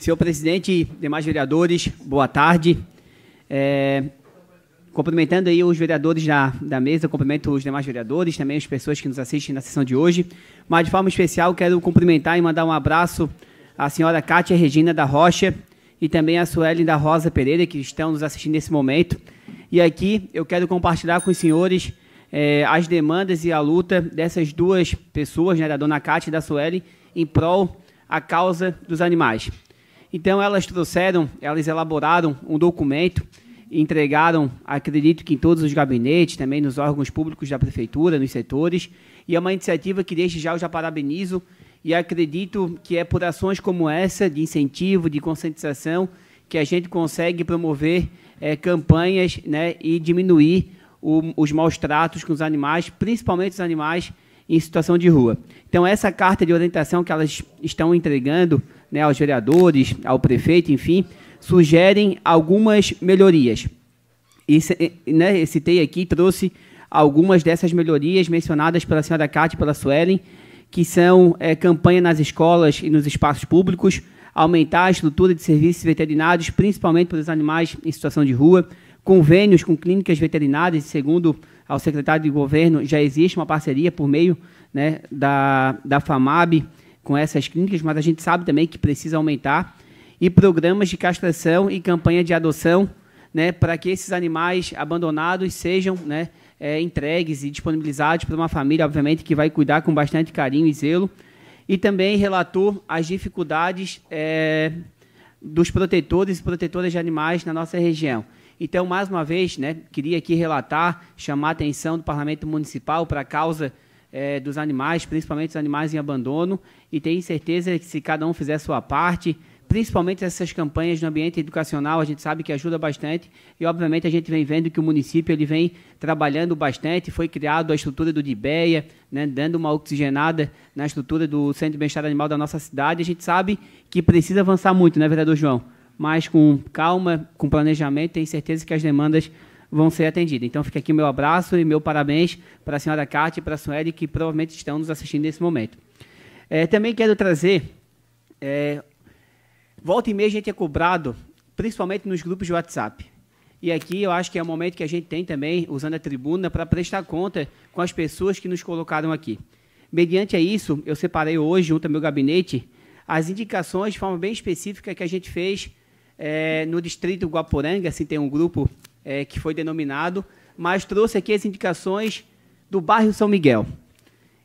Senhor presidente, demais vereadores, boa tarde. É, cumprimentando aí os vereadores da, da mesa, cumprimento os demais vereadores, também as pessoas que nos assistem na sessão de hoje. Mas, de forma especial, quero cumprimentar e mandar um abraço à senhora Cátia Regina da Rocha e também à Suelen da Rosa Pereira, que estão nos assistindo nesse momento. E aqui eu quero compartilhar com os senhores é, as demandas e a luta dessas duas pessoas, né, da dona Cátia e da Sueli, em prol à causa dos animais. Então elas trouxeram, elas elaboraram um documento entregaram, acredito que em todos os gabinetes, também nos órgãos públicos da prefeitura, nos setores, e é uma iniciativa que desde já eu já parabenizo e acredito que é por ações como essa, de incentivo, de conscientização, que a gente consegue promover é, campanhas né, e diminuir o, os maus tratos com os animais, principalmente os animais em situação de rua. Então, essa carta de orientação que elas estão entregando, né, aos vereadores, ao prefeito, enfim, sugerem algumas melhorias. Esse, eh, né, TEI aqui trouxe algumas dessas melhorias mencionadas pela senhora Cátia e pela Suelen, que são é, campanha nas escolas e nos espaços públicos, aumentar a estrutura de serviços veterinários, principalmente para os animais em situação de rua, convênios com clínicas veterinárias, segundo ao secretário de governo, já existe uma parceria por meio né, da, da FAMAB, com essas clínicas, mas a gente sabe também que precisa aumentar. E programas de castração e campanha de adoção né, para que esses animais abandonados sejam né, é, entregues e disponibilizados para uma família, obviamente, que vai cuidar com bastante carinho e zelo. E também relatou as dificuldades é, dos protetores e protetoras de animais na nossa região. Então, mais uma vez, né, queria aqui relatar, chamar a atenção do Parlamento Municipal para a causa é, dos animais, principalmente os animais em abandono, e tenho certeza que se cada um fizer sua parte, principalmente essas campanhas no ambiente educacional, a gente sabe que ajuda bastante, e obviamente a gente vem vendo que o município ele vem trabalhando bastante, foi criado a estrutura do Dibeia, né, dando uma oxigenada na estrutura do Centro de Bem-Estar Animal da nossa cidade, a gente sabe que precisa avançar muito, né, vereador João? Mas com calma, com planejamento, tenho certeza que as demandas vão ser atendidas. Então fica aqui meu abraço e meu parabéns para a senhora Cátia e para a Sueli, que provavelmente estão nos assistindo nesse momento. É, também quero trazer, é, volta e meia a gente é cobrado, principalmente nos grupos de WhatsApp. E aqui eu acho que é o momento que a gente tem também, usando a tribuna, para prestar conta com as pessoas que nos colocaram aqui. Mediante a isso, eu separei hoje, junto ao meu gabinete, as indicações de forma bem específica que a gente fez é, no distrito Guaporanga. assim tem um grupo é, que foi denominado, mas trouxe aqui as indicações do bairro São Miguel.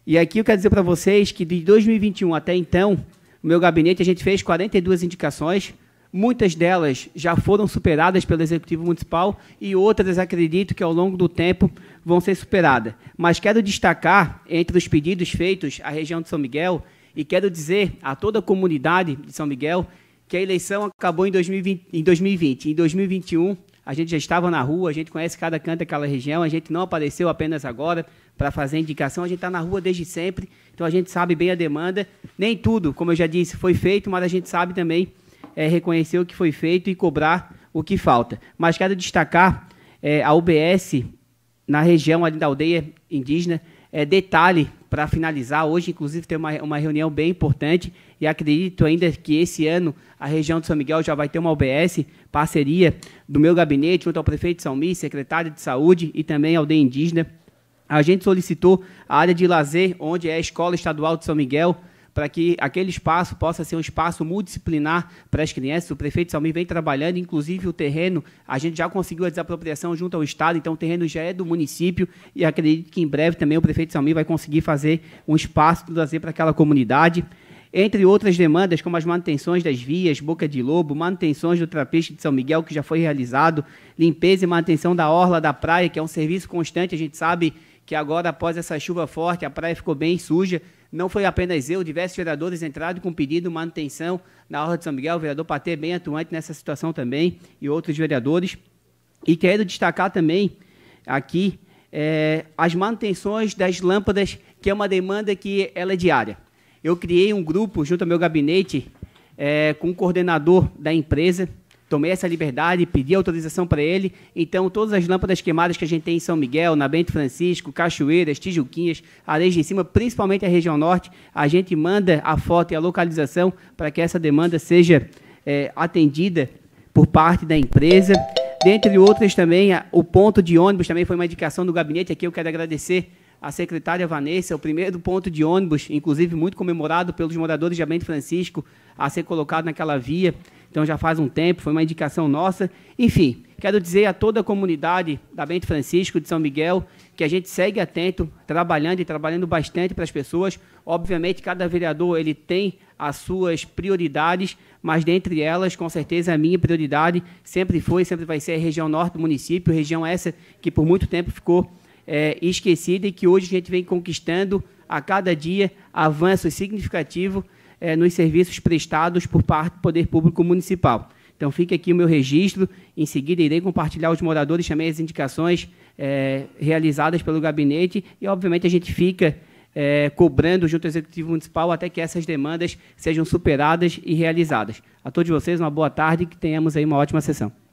E aqui eu quero dizer para vocês que de 2021 até então, no meu gabinete a gente fez 42 indicações, muitas delas já foram superadas pelo Executivo Municipal e outras, acredito que ao longo do tempo vão ser superadas. Mas quero destacar, entre os pedidos feitos à região de São Miguel, e quero dizer a toda a comunidade de São Miguel, que a eleição acabou em 2020. Em 2020, em 2021, a gente já estava na rua, a gente conhece cada canto daquela região, a gente não apareceu apenas agora para fazer indicação, a gente está na rua desde sempre, então a gente sabe bem a demanda. Nem tudo, como eu já disse, foi feito, mas a gente sabe também é, reconhecer o que foi feito e cobrar o que falta. Mas quero destacar é, a UBS na região ali da aldeia indígena, é, detalhe para finalizar. Hoje, inclusive, tem uma, uma reunião bem importante e acredito ainda que esse ano a região de São Miguel já vai ter uma OBS, parceria do meu gabinete, junto ao prefeito de São Miguel, secretário de Saúde e também ao Indígena. A gente solicitou a área de lazer, onde é a Escola Estadual de São Miguel, para que aquele espaço possa ser um espaço multidisciplinar para as crianças. O prefeito Salmi vem trabalhando, inclusive o terreno, a gente já conseguiu a desapropriação junto ao Estado, então o terreno já é do município e acredito que em breve também o prefeito Salmi vai conseguir fazer um espaço do lazer para aquela comunidade entre outras demandas, como as manutenções das vias, Boca de Lobo, manutenções do trapiche de São Miguel, que já foi realizado, limpeza e manutenção da orla da praia, que é um serviço constante, a gente sabe que agora, após essa chuva forte, a praia ficou bem suja. Não foi apenas eu, diversos vereadores entraram com pedido de manutenção na Orla de São Miguel. O vereador Patê é bem atuante nessa situação também, e outros vereadores. E quero destacar também aqui é, as manutenções das lâmpadas, que é uma demanda que ela é diária. Eu criei um grupo junto ao meu gabinete é, com o coordenador da empresa, tomei essa liberdade, pedi autorização para ele. Então, todas as lâmpadas queimadas que a gente tem em São Miguel, na Bento Francisco, Cachoeiras, Tijuquinhas, Areias de Cima, principalmente a região norte, a gente manda a foto e a localização para que essa demanda seja é, atendida por parte da empresa. Dentre outras também, a, o ponto de ônibus também foi uma indicação do gabinete. Aqui eu quero agradecer a secretária Vanessa, o primeiro ponto de ônibus, inclusive muito comemorado pelos moradores de Bento Francisco, a ser colocado naquela via então já faz um tempo, foi uma indicação nossa. Enfim, quero dizer a toda a comunidade da Bento Francisco, de São Miguel, que a gente segue atento, trabalhando e trabalhando bastante para as pessoas. Obviamente, cada vereador ele tem as suas prioridades, mas dentre elas, com certeza, a minha prioridade sempre foi, sempre vai ser a região norte do município, região essa que por muito tempo ficou é, esquecida e que hoje a gente vem conquistando a cada dia avanço significativo é, nos serviços prestados por parte do Poder Público Municipal. Então, fica aqui o meu registro. Em seguida, irei compartilhar os moradores também as indicações é, realizadas pelo gabinete e, obviamente, a gente fica é, cobrando junto ao Executivo Municipal até que essas demandas sejam superadas e realizadas. A todos vocês, uma boa tarde e que tenhamos aí uma ótima sessão.